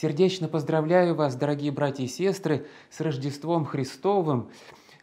Сердечно поздравляю вас, дорогие братья и сестры, с Рождеством Христовым.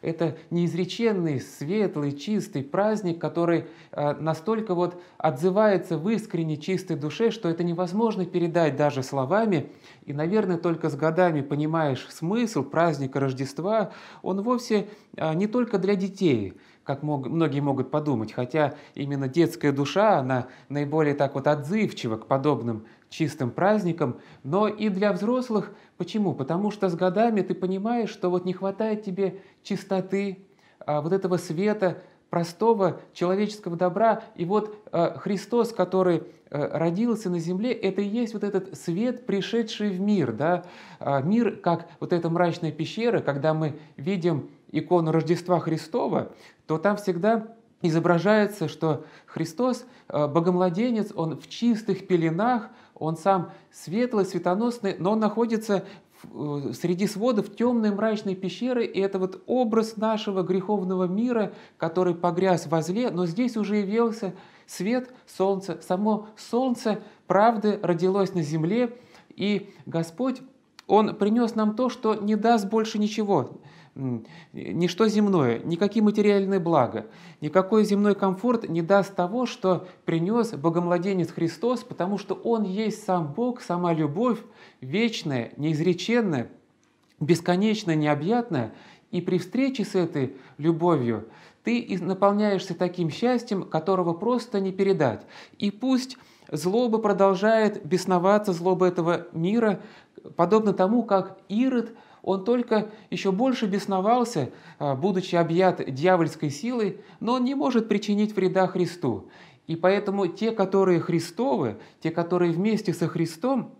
Это неизреченный, светлый, чистый праздник, который э, настолько вот отзывается в искренне чистой душе, что это невозможно передать даже словами. И, наверное, только с годами понимаешь смысл праздника Рождества. Он вовсе э, не только для детей – как мог, многие могут подумать, хотя именно детская душа, она наиболее так вот отзывчива к подобным чистым праздникам, но и для взрослых. Почему? Потому что с годами ты понимаешь, что вот не хватает тебе чистоты, а, вот этого света, простого человеческого добра. И вот а, Христос, который а, родился на земле, это и есть вот этот свет, пришедший в мир. Да? Мир, как вот эта мрачная пещера, когда мы видим икону Рождества Христова, то там всегда изображается, что Христос, э, богомладенец, он в чистых пеленах, он сам светлый, светоносный, но он находится э, среди сводов темной мрачной пещеры, и это вот образ нашего греховного мира, который погряз во зле, но здесь уже явился свет солнца. Само солнце правды родилось на земле, и Господь он принес нам то, что не даст больше ничего, ничто земное, никакие материальные блага, никакой земной комфорт не даст того, что принес Богомладенец Христос, потому что Он есть сам Бог, сама любовь, вечная, неизреченная, бесконечная, необъятная, и при встрече с этой любовью ты наполняешься таким счастьем, которого просто не передать. И пусть Злоба продолжает бесноваться, злоба этого мира, подобно тому, как Ирод, он только еще больше бесновался, а, будучи объят дьявольской силой, но он не может причинить вреда Христу. И поэтому те, которые Христовы, те, которые вместе со Христом,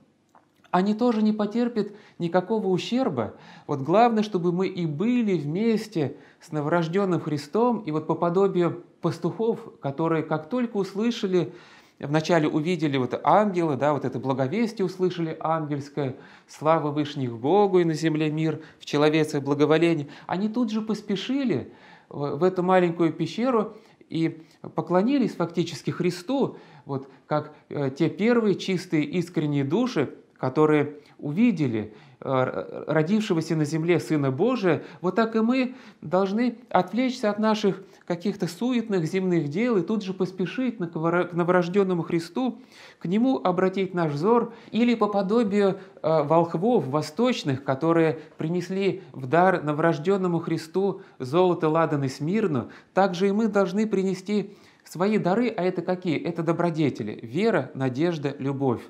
они тоже не потерпят никакого ущерба. Вот главное, чтобы мы и были вместе с новорожденным Христом, и вот по подобию пастухов, которые как только услышали вначале увидели вот ангелы, да, вот это благовестие услышали ангельское, слава Вышних Богу и на земле мир, в человеце благоволение, они тут же поспешили в эту маленькую пещеру и поклонились фактически Христу, вот как э, те первые чистые искренние души, которые увидели э, родившегося на земле Сына Божия, вот так и мы должны отвлечься от наших каких-то суетных земных дел и тут же поспешить к новорожденному Христу, к Нему обратить наш взор или по подобию э, волхвов восточных, которые принесли в дар новорожденному Христу золото, ладан и смирну, также и мы должны принести свои дары, а это какие? Это добродетели – вера, надежда, любовь.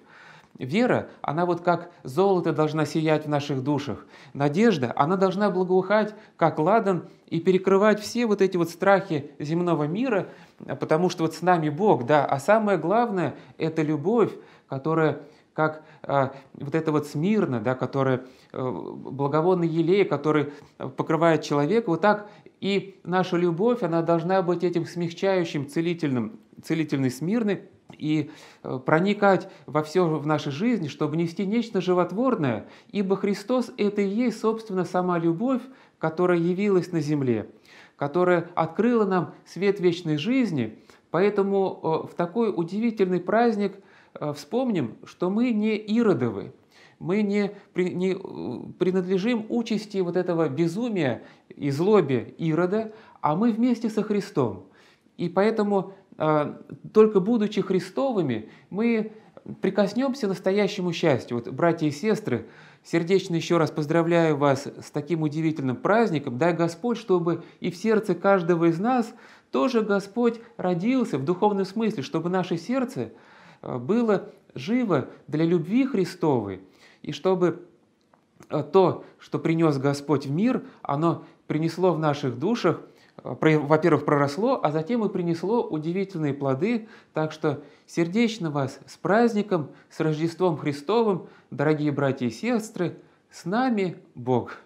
Вера, она вот как золото должна сиять в наших душах. Надежда, она должна благоухать, как ладан, и перекрывать все вот эти вот страхи земного мира, потому что вот с нами Бог, да. А самое главное – это любовь, которая как э, вот это вот смирно, да, которая э, благовонный елей, который покрывает человека, вот так и наша любовь, она должна быть этим смягчающим, целительным, целительной смирной, и э, проникать во все в нашей жизни, чтобы нести нечто животворное, ибо Христос – это и есть, собственно, сама любовь, которая явилась на земле, которая открыла нам свет вечной жизни. Поэтому э, в такой удивительный праздник э, вспомним, что мы не Иродовы, мы не, не принадлежим участи вот этого безумия и злобе Ирода, а мы вместе со Христом. И поэтому а, только будучи Христовыми, мы прикоснемся к настоящему счастью. Вот, братья и сестры, сердечно еще раз поздравляю вас с таким удивительным праздником. Дай Господь, чтобы и в сердце каждого из нас тоже Господь родился в духовном смысле, чтобы наше сердце а, было живо для любви Христовой, и чтобы а, то, что принес Господь в мир, оно принесло в наших душах – Э, во-первых, проросло, а затем и принесло удивительные плоды. Так что сердечно вас с праздником, с Рождеством Христовым, дорогие братья и сестры, с нами Бог.